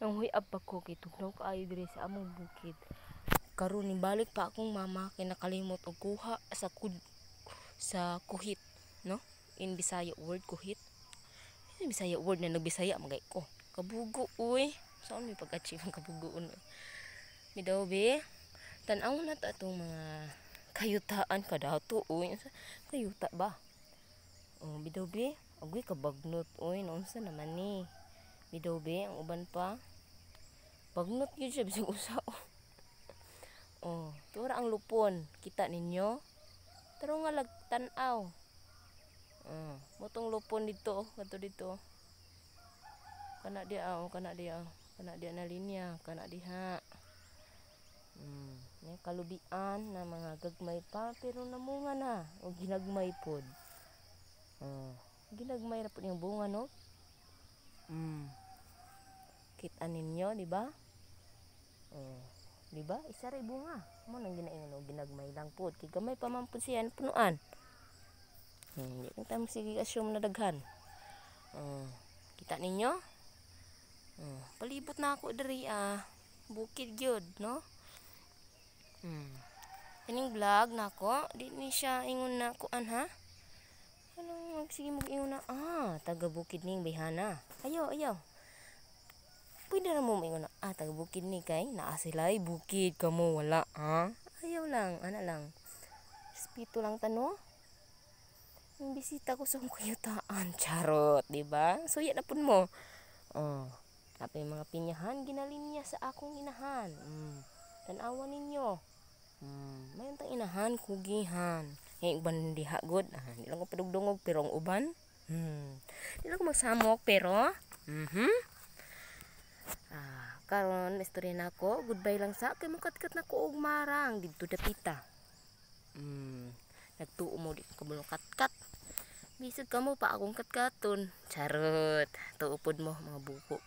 Nang huyab ko kay tugnaw kaayo diri sa among bukid. Karon ni balik pa akong mama kay nakalimot og kuha sa kud sa kuhit, no? In Bisaya word kuhit. In Bisaya word na nagbisaya magay ko. Kabugo uy. Saan may pag-achieve ang uno Midaw be. Tanaw na ta itong mga kayutaan ka dato uy. Kayuta ba? Oh, bidaw be. Agoy kabagnot uy. Naunsa naman ni. Eh. Bidobe, ang uban pa. Bagnot yun siya, bisag usaw. oh, tura ang lupon. Kita ninyo? Pero nga lagtanaw. Oh, motong lupon dito, kato dito. Kana dia, oh, kana dia. Kana dia na linya, kana diha. Hmm, yung eh, kalubian na mga gagmay pa, pero namunga na. O ginagmay pod. Oh, ginagmay na po yung bunga, no? Mm. Kita ninyo, di ba? Oh, di ba? Isa ray bunga. Mo nang ginaingon og ginagmay lang pod kay gamay pa man pod siyan ano, punuan. Hmm, hindi hmm, tamo sige assume na daghan. Oh, kita ninyo? Oh, palibot na ako diri ah. Bukid gyud, no? Hmm. Kaning vlog na ako, di ni siya ingon na kuan ha. Ano, sige mag ingon na. Ah, taga bukid ning Bihana. Ayo, ayo pwede na mo maingon na ah taga bukid ni kay naa sila'y bukid kamo wala ha ayaw lang ana lang Spito lang tano yung bisita ko sa kuyutaan charot di ba so yan na pun mo oh tapos yung mga pinyahan ginalin niya sa akong inahan mm. tanawa ninyo mm. may untang inahan kugihan ngayon uban diha good ah, di lang ko padugdungog pero ang uban hmm. di lang ko magsamok pero mhm mm karon istorya nako goodbye lang sa kay makatkat nako og marang didto dapita mm nagtuo mo di ko mo katkat bisag kamo pa akong katkaton charot tuupod mo mga buko